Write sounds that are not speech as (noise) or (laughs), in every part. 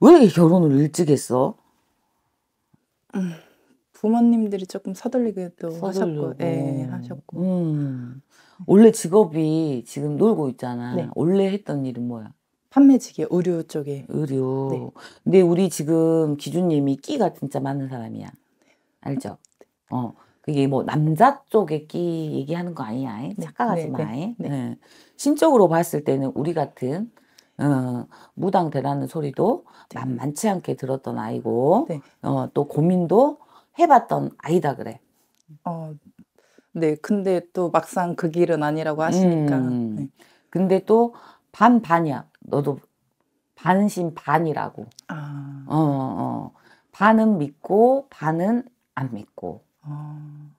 왜 결혼을 일찍 했어? 음, 부모님들이 조금 서둘리기도 하셨고, 예, 하셨고. 음. 원래 직업이 지금 놀고 있잖아. 네. 원래 했던 일은 뭐야? 판매직이 의류 쪽에. 의류. 네. 근데 우리 지금 기준님이 끼가 진짜 많은 사람이야. 알죠? 네. 어. 그게 뭐 남자 쪽에 끼 얘기하는 거 아니야. 네. 착각하지 네, 마. 네. 신적으로 봤을 때는 우리 같은 어, 무당대라는 소리도 네. 만만치 않게 들었던 아이고 네. 어, 또 고민도 해봤던 아이다 그래. 어, 네, 근데 또 막상 그 길은 아니라고 하시니까. 음, 네. 근데 또 반반이야. 너도 반신 반이라고. 아. 어, 어. 반은 믿고 반은 안 믿고. 아...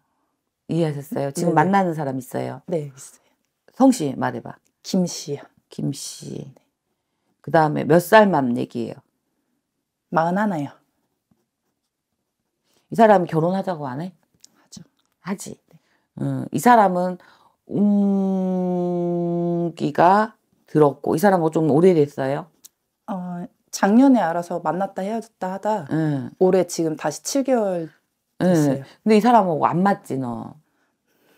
이해하셨어요? 지금 네네. 만나는 사람 있어요? 네, 있어요. 성씨 말해봐. 김씨요. 김씨. 네. 그 다음에 몇살맘 얘기예요? 마흔 하나요. 이 사람이 결혼하자고 안 해? 하죠. 하지. 네. 음, 이 사람은 운기가 들었고 이 사람하고 좀 오래됐어요? 어, 작년에 알아서 만났다 헤어졌다 하다 음. 올해 지금 다시 7개월 예. 됐어요. 음. 근데 이 사람하고 안 맞지 너.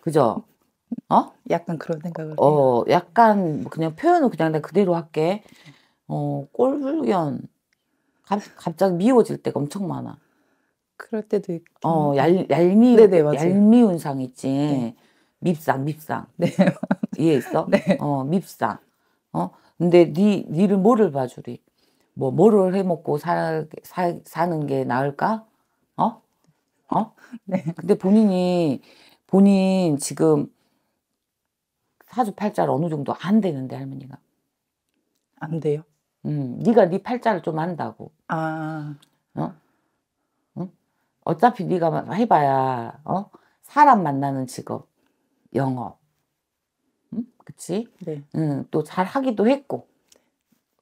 그죠? 어? 약간 그런 생각을. 어, 해요. 약간 뭐 그냥 표현을 그냥 그대로 할게. 어, 꼴불견. 갑자기 미워질 때가 엄청 많아. 그럴 때도 있고. 어, 음. 얄, 얄미, 네네, 얄미운 상 있지. 네. 밉상, 밉상. 네. (laughs) 이해했어? 네. 어, 밉상. 어? 근데 니, 니를 뭐를 봐주리? 뭐, 뭐를 해 먹고 사, 사, 사는 게 나을까? 어? 어? (laughs) 네. 근데 본인이, 본인 지금 사주팔자를 어느 정도 안 되는데, 할머니가. 안 돼요? 음, 네가 네 팔자를 좀 안다고. 아. 어? 응? 어차피 네가 해봐야 어? 사람 만나는 직업, 영어. 응? 그치? 네. 응, 또 잘하기도 했고.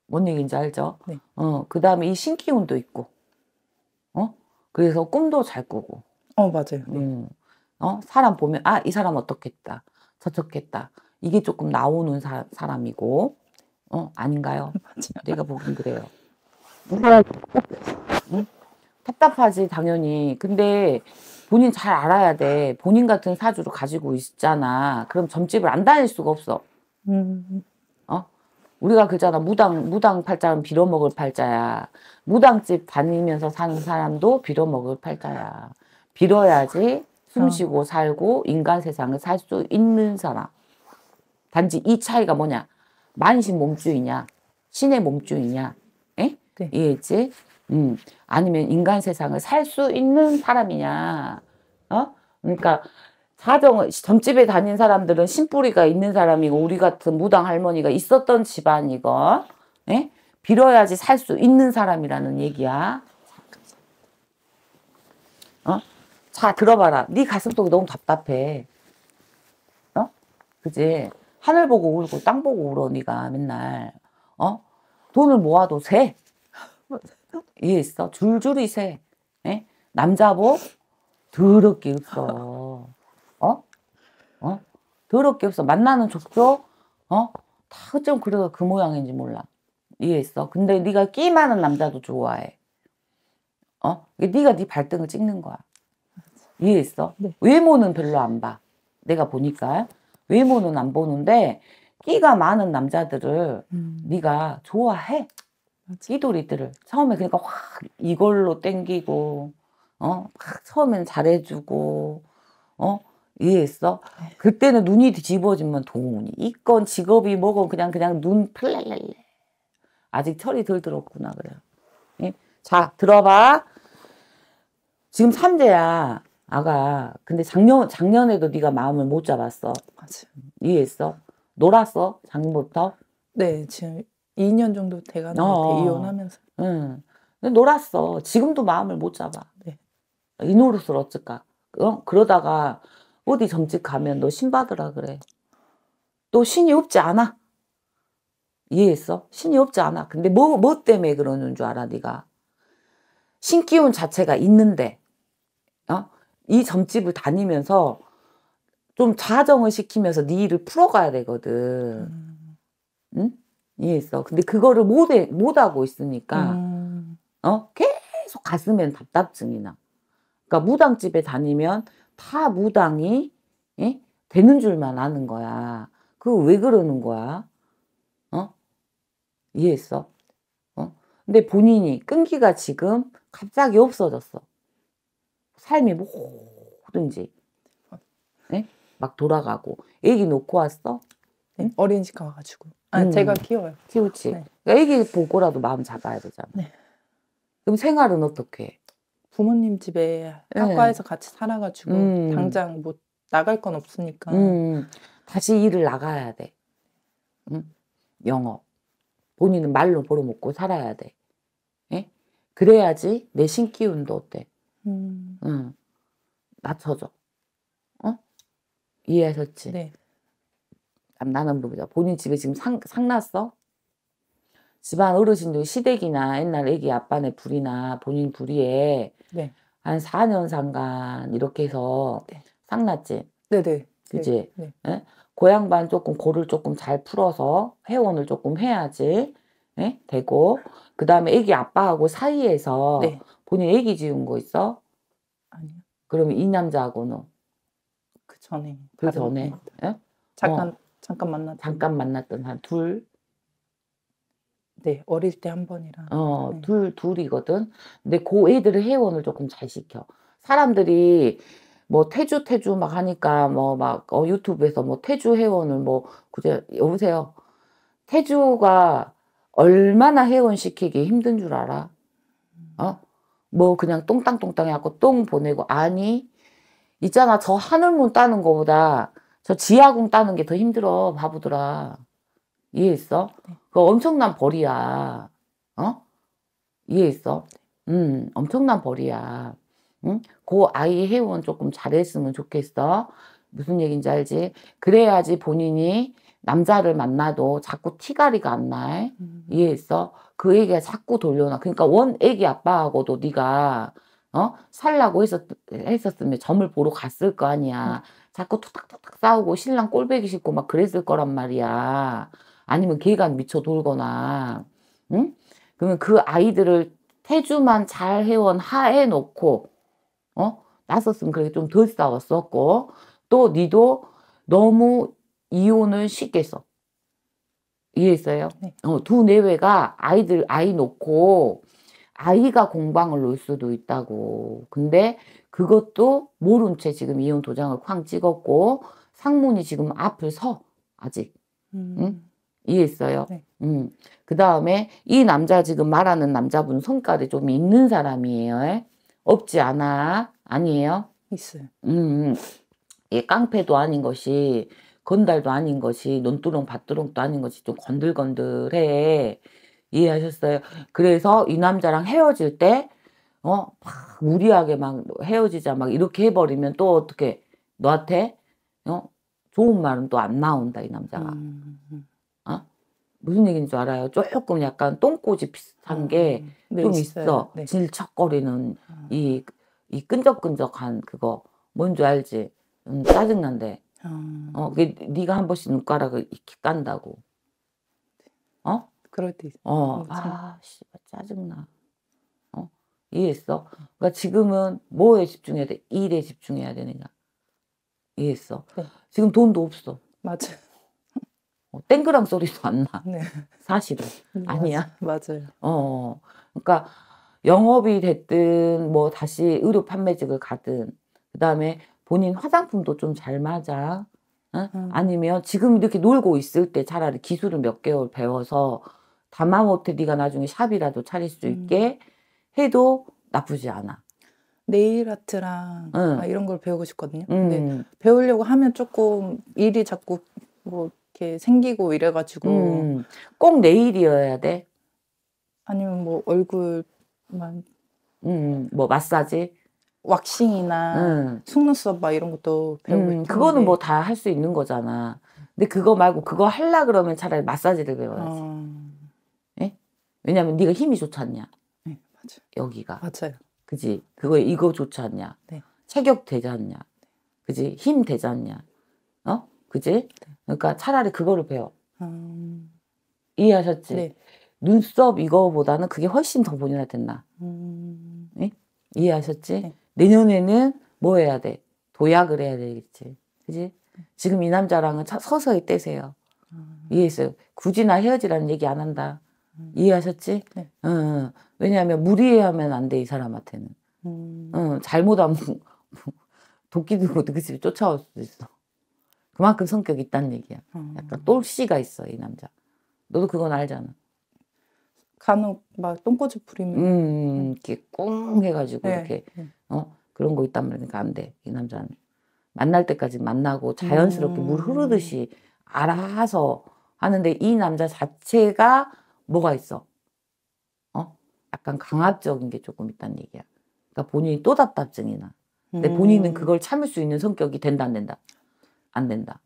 뭔 얘기인지 알죠? 네. 어, 그 다음에 이 신기운도 있고. 어? 그래서 꿈도 잘 꾸고. 어, 맞아요. 네. 음, 어? 사람 보면, 아, 이 사람 어떻겠다. 저렇겠다. 이게 조금 나오는 사, 사람이고. 어, 아닌가요? (laughs) 내가 보긴 그래요. 응? 답답하지, 당연히. 근데 본인 잘 알아야 돼. 본인 같은 사주를 가지고 있잖아. 그럼 점집을 안 다닐 수가 없어. 음. 어? 우리가 그잖아. 무당, 무당 팔자는 빌어먹을 팔자야. 무당집 다니면서 사는 사람도 빌어먹을 팔자야. 빌어야지 숨 어. 쉬고 살고 인간 세상을 살 수 있는 사람. 단지 이 차이가 뭐냐? 만신 몸주이냐 신의 몸주이냐 에? 네. 이해했지? 음 아니면 인간 세상을 살 수 있는 사람이냐 어? 그러니까 사정 점집에 다닌 사람들은 신뿌리가 있는 사람이고 우리 같은 무당 할머니가 있었던 집안이건 에? 빌어야지 살 수 있는 사람이라는 얘기야. 어? 자 들어봐라. 네 가슴 속이 너무 답답해. 어? 그지? 하늘 보고 울고 땅 보고 울어 네가 맨날 어 돈을 모아도 세 이해했어 줄줄이 세 예? 남자 보 더럽게 없어 어? 어? 더럽게 없어 만나는 족족 어? 다어 그래서 그 모양인지 몰라 이해했어 근데 네가 끼 많은 남자도 좋아해 어? 네가 네 발등을 찍는 거야 이해했어? 네. 외모는 별로 안 봐 내가 보니까 외모는 안 보는데 끼가 많은 남자들을 음. 네가 좋아해. 끼돌이들을 처음에 그러니까 확 이걸로 땡기고 어막 처음엔 잘해주고 어 이해했어? 네. 그때는 눈이 뒤집어지면 돈이 있건 직업이 뭐건 그냥 그냥 눈 플렐렐레 아직 철이 덜 들었구나 그래 예? 자 들어봐 지금 삼재야 아가 근데 작년 작년에도 네가 마음을 못 잡았어. 맞아. 이해했어? 놀았어 작년부터? 네 지금 2년 정도 돼가는 어. 것 같아 이혼하면서. 응. 근데 놀았어. 지금도 마음을 못 잡아. 네. 이 노릇을 어쩔까? 어? 그러다가 어디 점집 가면 너 신 받으라 그래. 또 신이 없지 않아. 이해했어? 신이 없지 않아. 근데 뭐, 뭐 때문에 그러는 줄 알아, 네가 신기운 자체가 있는데 이 점집을 다니면서 좀좌정을 시키면서 네 일을 풀어가야 되거든. 음. 응? 이해했어. 근데 그거를 못, 해, 못 하고 있으니까, 음. 어? 계속 가슴엔 답답증이 나. 그러니까 무당집에 다니면 다 무당이, 예? 되는 줄만 아는 거야. 그 왜 그러는 거야? 어? 이해했어? 어? 근데 본인이 끈기가 지금 갑자기 없어졌어. 삶이 뭐 뭐든지 네? 막 돌아가고 애기 놓고 왔어? 네? 어린이집 가가지고 아 음. 제가 키워요 키우지 네. 그러니까 애기 보고라도 마음 잡아야 되잖아 네. 그럼 생활은 어떻게 부모님 집에 네. 학과에서 같이 살아가지고 음. 당장 뭐 나갈 건 없으니까 음. 다시 일을 나가야 돼 영어 본인은 말로 벌어먹고 살아야 돼 예? 그래야지 내 신기운도 어때? 음. 응. 낮춰져 어? 이해하셨지? 네. 그는물어자 본인 집에 지금 상, 상났어? 집안 어르신들 시댁이나 옛날 애기 아빠네 불이나 본인 불이에 네. 한 4년 상간 이렇게 해서 네. 상났지? 네네. 네. 그지? 네. 네. 고양반 조금 고를 조금 잘 풀어서 회원을 조금 해야지 예? 되고 그 다음에 애기 아빠하고 사이에서 네. 본인 애기 지은 거 있어? 아니요. 그럼 이 남자하고는 그 전에 그 전에 예? 잠깐 어, 잠깐 만났 잠깐 만났던 한 둘. 네 어릴 때 한번이라 어둘 네. 둘이거든. 근데 그 애들을 회원을 조금 잘 시켜. 사람들이 뭐 태주 태주 막 하니까 뭐막 어, 유튜브에서 뭐 태주 회원을 뭐 그제 여보세요 태주가 얼마나 회원시키기 힘든 줄 알아? 어? 뭐 그냥 똥땅똥땅 해갖고 똥 보내고 아니 있잖아 저 하늘문 따는 거보다 저 지하궁 따는 게 더 힘들어 바보들아 이해했어? 네. 그 엄청난 벌이야 어? 이해했어? 음 엄청난 벌이야 응? 그 아이 해원 조금 잘했으면 좋겠어 무슨 얘기인지 알지? 그래야지 본인이 남자를 만나도 자꾸 티가리가 안날 음. 이해했어? 그에게 자꾸 돌려놔. 그러니까 원 애기 아빠하고도 네가 어 살라고 했었 했었으면 점을 보러 갔을 거 아니야. 음. 자꾸 툭탁툭탁 싸우고 신랑 꼴배기 싫고 막 그랬을 거란 말이야. 아니면 걔가 미쳐 돌거나, 응? 그러면 그 아이들을 태주만 잘 해원 하해 놓고, 어? 났었으면 그렇게 좀 덜 싸웠었고, 또 니도 너무 이혼을 쉽게 했어. 이해했어요? 네. 어, 두 내외가 아이들, 아이 놓고 아이가 공방을 놓을 수도 있다고. 근데 그것도 모른 채 지금 이혼 도장을 쾅 찍었고 상문이 지금 앞을 서, 아직. 음. 응? 이해했어요? 네. 음. 그 다음에 이 남자 지금 말하는 남자분 손가락이 좀 있는 사람이에요. 없지 않아. 아니에요? 있어요. 음. 예, 깡패도 아닌 것이 건달도 아닌 것이 논두렁 밭두렁도 아닌 것이 좀 건들건들해 이해하셨어요? 그래서 이 남자랑 헤어질 때 어? 막 무리하게 막 뭐 헤어지자 막 이렇게 해버리면 또 어떻게 너한테 어? 좋은 말은 또 안 나온다 이 남자가 음, 음, 음. 어? 무슨 얘기인 줄 알아요? 조금 약간 똥꼬집 비슷한 게좀 네, 있어 네. 질척거리는 음. 이, 이 끈적끈적한 그거 뭔 줄 알지? 음, 짜증난데 어, 어그 네가 한 번씩 눈가락을 이렇게 깐다고. 어? 그럴 때 있어. 어, 아, 씨, 짜증나. 어, 이해했어? 그러니까 지금은 뭐에 집중해야 돼? 일에 집중해야 되느냐. 이해했어? 네. 지금 돈도 없어. 맞아. 어, 땡그랑 소리도 안 나. 네. 사실은 음, 아니야. 맞아요. 어, 어, 그러니까 영업이 됐든 뭐 다시 의료 판매직을 가든 그 다음에 본인 화장품도 좀 잘 맞아. 어? 음. 아니면 지금 이렇게 놀고 있을 때 차라리 기술을 몇 개월 배워서 담아 못해 네가 나중에 샵이라도 차릴 수 음. 있게 해도 나쁘지 않아. 네일 아트랑 응. 이런 걸 배우고 싶거든요. 음. 근데 배우려고 하면 조금 일이 자꾸 뭐 이렇게 생기고 이래가지고 음. 꼭 네일이어야 돼. 아니면 뭐 얼굴만. 음, 음. 뭐 마사지. 왁싱이나 음. 속눈썹 막 이런 것도 배우고 음, 그거는 뭐 다 할 수 있는 거잖아. 근데 그거 말고 그거 할라 그러면 차라리 마사지를 배워야지. 어... 예? 왜냐면 네가 힘이 좋지 않냐. 네, 맞아 여기가. 맞아요. 그지? 그거 이거 좋지 않냐. 네. 체격 되지 않냐. 그지? 힘 되지 않냐. 어? 그지? 네. 그러니까 차라리 그거를 배워. 음... 이해하셨지? 네. 눈썹 이거보다는 그게 훨씬 더 본인한테 나. 음... 예? 이해하셨지? 네. 내년에는 뭐 해야 돼? 도약을 해야 되겠지. 그지? 지금 이 남자랑은 서서히 떼세요. 음. 이해했어요? 굳이 나 헤어지라는 얘기 안 한다. 음. 이해하셨지? 네. 어, 왜냐하면 무리하면 안 돼, 이 사람한테는. 음. 어, 잘못하면 도끼 들고 그 집에 쫓아올 수도 있어. 그만큼 성격이 있다는 얘기야. 음. 약간 똘씨가 있어, 이 남자. 너도 그건 알잖아. 간혹 막 똥꼬집 부리면 음, 음, 음. 음. 이렇게 꽁 해가지고 네. 이렇게 네. 어 그런 거 있단 말이니까 그러니까 안 돼 이 남자는 만날 때까지 만나고 자연스럽게 음. 물 흐르듯이 알아서 하는데 이 남자 자체가 뭐가 있어 어 약간 강압적인 게 조금 있다는 얘기야 그러니까 본인이 또 답답증이나 근데 음. 본인은 그걸 참을 수 있는 성격이 된다 안 된다 안 된다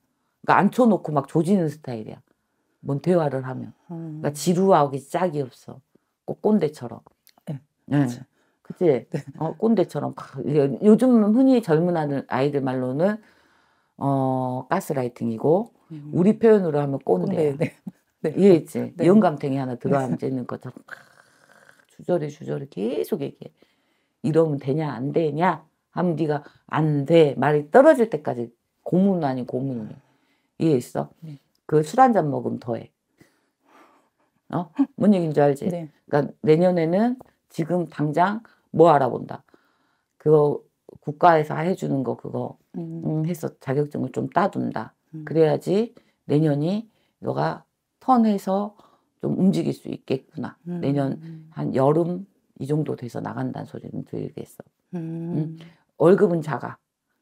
그러니까 앉혀놓고 막 조지는 스타일이야 뭔 대화를 하면. 그러니까 음. 그러니까 지루하기 짝이 없어. 꼭 꼰대처럼. 네. 네. 그치? 네. 어, 꼰대처럼. 요즘 흔히 젊은 아이들 말로는 어, 가스라이팅이고 음. 우리 표현으로 하면 꼰대야. 꼰 네. 네. 이해했지? 네. 영감탱이 하나 들어앉아 네. 있는 것처럼 주저리 주저리 계속 얘기해. 이러면 되냐 안 되냐 하면 네가 안 돼 말이 떨어질 때까지 고문 아니고문이 네. 이해했어? 네. 그술한잔 먹으면 더해. 어? 뭔얘기줄 알지? 네. 그러니까 내년에는 지금 당장 뭐 알아본다. 그거 국가에서 해주는 거 그거 음. 음, 해서 자격증을 좀 따둔다. 음. 그래야지 내년이 너가 턴해서 좀 움직일 수 있겠구나. 음. 내년 음. 한 여름 이 정도 돼서 나간다는 소리는 들겠어. 음. 음. 월급은 작아.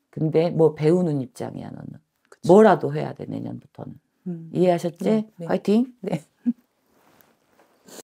근데 뭐 배우는 입장이야 너는. 그치. 뭐라도 해야 돼 내년부터는. 음. 이해하셨지? 네. 네. 화이팅! 네.